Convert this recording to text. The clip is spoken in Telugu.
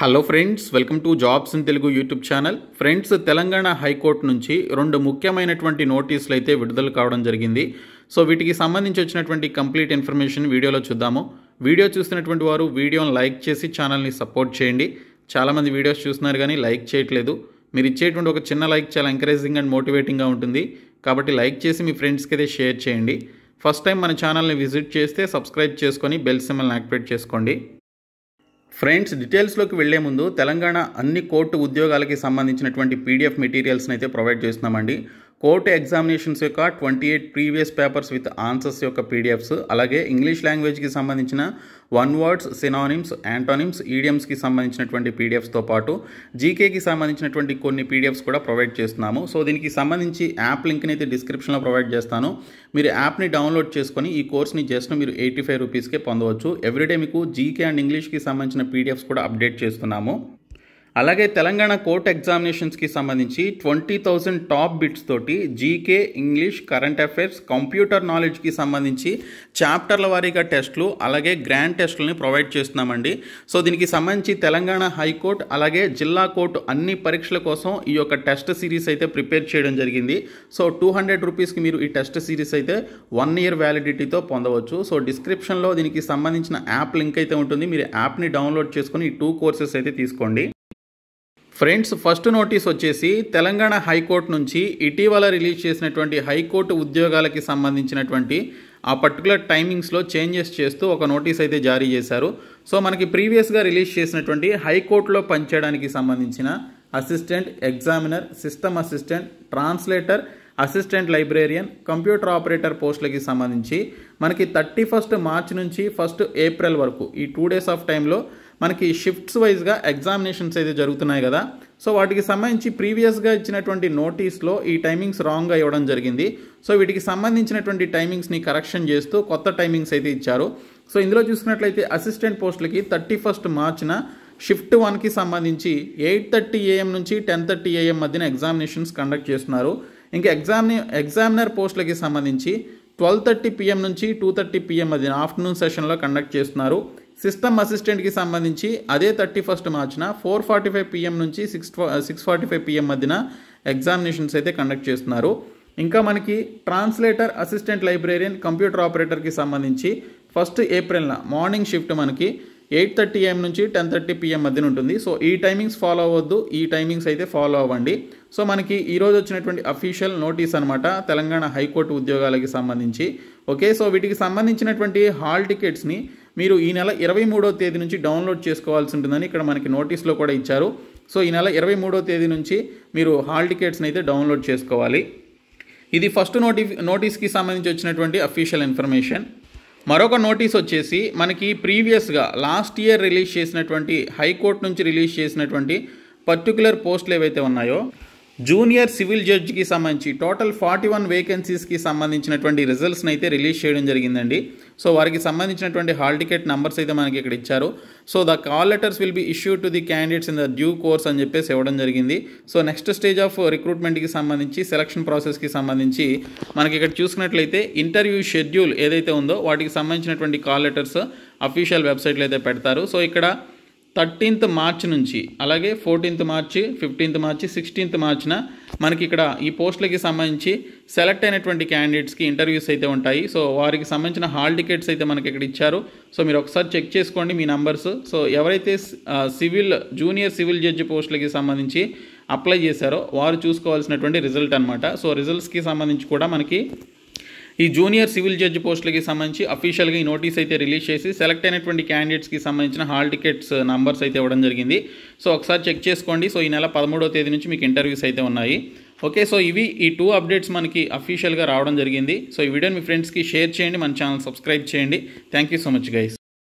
hello friends welcome to jobs in Telugu YouTube channel friends Telangana high court నుంచి రెండు ముఖ్యమైనటువంటి నోటీసులు అయితే విడుదల కావడం జరిగింది సో వీటికి సంబంధించి వచ్చినటువంటి కంప్లీట్ ఇన్ఫర్మేషన్ వీడియోలో చూద్దాము వీడియో చూసినటువంటి వారు వీడియోని లైక్ చేసి ఛానల్ని సపోర్ట్ చేయండి చాలామంది వీడియోస్ చూస్తున్నారు కానీ లైక్ చేయట్లేదు మీరు ఇచ్చేటువంటి ఒక చిన్న లైక్ చాలా ఎంకరేజింగ్ అండ్ మోటివేటింగ్గా ఉంటుంది కాబట్టి లైక్ చేసి మీ ఫ్రెండ్స్కి అయితే షేర్ చేయండి ఫస్ట్ టైం మన ఛానల్ని విజిట్ చేస్తే సబ్స్క్రైబ్ చేసుకొని బెల్ సిమ్మల్ని యాక్టివేట్ చేసుకోండి ఫ్రెండ్స్ డీటెయిల్స్లోకి వెళ్లే ముందు తెలంగాణ అన్ని కోర్టు ఉద్యోగాలకి సంబంధించినటువంటి పీడిఎఫ్ మెటీరియల్స్ని అయితే ప్రొవైడ్ చేస్తున్నామండి కోర్టు ఎగ్జామినేషన్స్ యొక్క twenty eight previous papers with answers యొక్క పీడిఎఫ్స్ అలాగే ఇంగ్లీష్ లాంగ్వేజ్కి సంబంధించిన వన్ వర్డ్స్ సినానిమ్స్ యాంటోనిమ్స్ ఈడియమ్స్కి సంబంధించినటువంటి పీడిఎఫ్స్తో పాటు జీకేకి సంబంధించినటువంటి కొన్ని పీడిఎఫ్స్ కూడా ప్రొవైడ్ చేస్తున్నాము సో దీనికి సంబంధించి యాప్ లింక్ని అయితే డిస్క్రిప్షన్లో ప్రొవైడ్ చేస్తాను మీరు యాప్ని డౌన్లోడ్ చేసుకొని ఈ కోర్స్ని జస్ట్ మీరు ఎయిటీ ఫైవ్ రూపీస్కే పొందవచ్చు ఎవ్రీడే మీకు జీకే అండ్ ఇంగ్లీష్కి సంబంధించిన పీడిఎఫ్స్ కూడా అప్డేట్ చేస్తున్నాము అలాగే తెలంగాణ కోర్ట్ ఎగ్జామినేషన్స్కి సంబంధించి ట్వంటీ థౌజండ్ టాప్ బిట్స్ తోటి GK English current affairs computer నాలెడ్జ్కి సంబంధించి చాప్టర్ల వారీగా టెస్టులు అలాగే గ్రాండ్ టెస్టులని ప్రొవైడ్ చేస్తున్నామండి సో దీనికి సంబంధించి తెలంగాణ హైకోర్టు అలాగే జిల్లా కోర్టు అన్ని పరీక్షల కోసం ఈ యొక్క టెస్ట్ సిరీస్ అయితే ప్రిపేర్ చేయడం జరిగింది సో టూ హండ్రెడ్ రూపీస్కి మీరు ఈ టెస్ట్ సిరీస్ అయితే వన్ ఇయర్ వ్యాలిడిటీతో పొందవచ్చు సో డిస్క్రిప్షన్లో దీనికి సంబంధించిన యాప్ లింక్ అయితే ఉంటుంది మీరు యాప్ని డౌన్లోడ్ చేసుకుని ఈ టూ కోర్సెస్ అయితే తీసుకోండి ఫ్రెండ్స్ ఫస్ట్ నోటీస్ వచ్చేసి తెలంగాణ హైకోర్టు నుంచి ఇటీవల రిలీజ్ చేసినటువంటి హైకోర్టు ఉద్యోగాలకి సంబంధించినటువంటి ఆ పర్టికులర్ టైమింగ్స్లో చేంజెస్ చేస్తూ ఒక నోటీస్ అయితే జారీ చేశారు సో మనకి ప్రీవియస్గా రిలీజ్ చేసినటువంటి హైకోర్టులో పనిచేయడానికి సంబంధించిన assistant examiner system assistant translator assistant librarian computer operator పోస్టులకి సంబంధించి మనకి థర్టీ ఫస్ట్ మార్చ్ నుంచి ఫస్ట్ ఏప్రిల్ వరకు ఈ టూ డేస్ ఆఫ్ టైంలో మనకి షిఫ్ట్స్ వైజ్గా ఎగ్జామినేషన్స్ అయితే జరుగుతున్నాయి కదా సో వాటికి సంబంధించి ప్రీవియస్గా ఇచ్చినటువంటి నోటీస్లో ఈ టైమింగ్స్ రాంగ్గా ఇవ్వడం జరిగింది సో వీటికి సంబంధించినటువంటి టైమింగ్స్ని కరెక్షన్ చేస్తూ కొత్త టైమింగ్స్ అయితే ఇచ్చారు సో ఇందులో చూసుకున్నట్లయితే అసిస్టెంట్ పోస్టులకి థర్టీ ఫస్ట్ మార్చిన షిఫ్ట్ వన్కి సంబంధించి ఎయిట్ థర్టీ ఏఎం నుంచి టెన్ థర్టీ ఏఎం మధ్యన ఎగ్జామినేషన్స్ కండక్ట్ చేస్తున్నారు ఇంకా ఎగ్జామి ఎగ్జామినర్ పోస్టులకి సంబంధించి ట్వెల్వ్ థర్టీ పిఎం నుంచి టూ థర్టీ పిఎం మధ్యన ఆఫ్టర్నూన్ సెషన్లో కండక్ట్ చేస్తున్నారు సిస్టమ్ అసిస్టెంట్కి సంబంధించి అదే థర్టీ ఫస్ట్ మార్చిన ఫోర్ ఫార్టీ ఫైవ్ పిఎం నుంచి six six forty five PM మధ్యన ఎగ్జామినేషన్స్ అయితే కండక్ట్ చేస్తున్నారు ఇంకా మనకి ట్రాన్స్లేటర్ అసిస్టెంట్ లైబ్రేరియన్ కంప్యూటర్ ఆపరేటర్కి సంబంధించి ఫస్ట్ ఏప్రిల్న మార్నింగ్ షిఫ్ట్ మనకి ఎయిట్ థర్టీ ఏఎం నుంచి టెన్ థర్టీ పిఎం మధ్యన ఉంటుంది సో ఈ టైమింగ్స్ ఫాలో అవ్వద్దు ఈ టైమింగ్స్ అయితే ఫాలో అవ్వండి సో మనకి ఈరోజు వచ్చినటువంటి అఫీషియల్ నోటీస్ అనమాట తెలంగాణ హైకోర్టు ఉద్యోగాలకి సంబంధించి ఓకే సో వీటికి సంబంధించినటువంటి హాల్ టికెట్స్ని మీరు ఈ నెల ఇరవై మూడో తేదీ నుంచి డౌన్లోడ్ చేసుకోవాల్సి ఉంటుందని ఇక్కడ మనకి నోటీస్లో కూడా ఇచ్చారు సో ఈ నెల ఇరవై మూడో తేదీ నుంచి మీరు హాల్ టికెట్స్ని అయితే డౌన్లోడ్ చేసుకోవాలి ఇది ఫస్ట్ నోటి నోటీస్కి సంబంధించి వచ్చినటువంటి అఫీషియల్ ఇన్ఫర్మేషన్ మరొక నోటీస్ వచ్చేసి మనకి ప్రీవియస్గా లాస్ట్ ఇయర్ రిలీజ్ చేసినటువంటి హైకోర్టు నుంచి రిలీజ్ చేసినటువంటి పర్టికులర్ పోస్టులు ఏవైతే ఉన్నాయో జూనియర్ సివిల్ జడ్జికి సంబంధించి టోటల్ ఫార్టీ వన్ వేకెన్సీస్కి సంబంధించినటువంటి రిజల్ట్స్ని అయితే రిలీజ్ చేయడం జరిగిందండి సో వారికి సంబంధించినటువంటి హాల్ టికెట్ నెంబర్స్ అయితే మనకి ఇక్కడ ఇచ్చారు so the call letters will be issue to the candidates in the due course అని చెప్పేసి ఇవ్వడం జరిగింది సో నెక్స్ట్ స్టేజ్ ఆఫ్ రిక్రూట్మెంట్కి సంబంధించి సెలక్షన్ ప్రాసెస్కి సంబంధించి మనకి ఇక్కడ చూసుకున్నట్లయితే ఇంటర్వ్యూ షెడ్యూల్ ఏదైతే ఉందో వాటికి సంబంధించినటువంటి కాల్ లెటర్స్ అఫీషియల్ వెబ్సైట్లో అయితే పెడతారు సో ఇక్కడ థర్టీన్త్ మార్చ్ నుంచి అలాగే fourteenth March fifteenth March sixteenth మార్చిన మనకి ఇక్కడ ఈ పోస్టులకి సంబంధించి సెలెక్ట్ అయినటువంటి క్యాండిడేట్స్కి ఇంటర్వ్యూస్ అయితే ఉంటాయి సో వారికి సంబంధించిన హాల్ టికెట్స్ అయితే మనకి ఇక్కడ ఇచ్చారు సో మీరు ఒకసారి చెక్ చేసుకోండి మీ నంబర్స్ సో ఎవరైతే సివిల్ జూనియర్ సివిల్ జడ్జి పోస్టులకి సంబంధించి అప్లై చేశారో వారు చూసుకోవాల్సినటువంటి రిజల్ట్ అనమాట సో రిజల్ట్స్కి సంబంధించి కూడా మనకి ఈ జూనియర్ సివిల్ జడ్జ్ పోస్టులకి సంబంధించి అఫీషియల్గా ఈ నోటీస్ అయితే రిలీజ్ చేసి సెలెక్ట్ అయినటువంటి క్యాండిడేట్స్కి సంబంధించిన హాల్ టికెట్స్ నంబర్స్ అయితే ఇవ్వడం జరిగింది సో ఒకసారి చెక్ చేసుకోండి సో ఈ నెల పదమూడవ తేదీ నుంచి మీకు ఇంటర్వ్యూస్ అయితే ఉన్నాయి ఓకే సో ఇవి ఈ టూ అప్డేట్స్ మనకి అఫీషియల్గా రావడం జరిగింది సో ఈ వీడియోని మీ ఫ్రెండ్స్కి షేర్ చేయండి మన ఛానల్ సబ్స్క్రైబ్ చేయండి thank you so much guys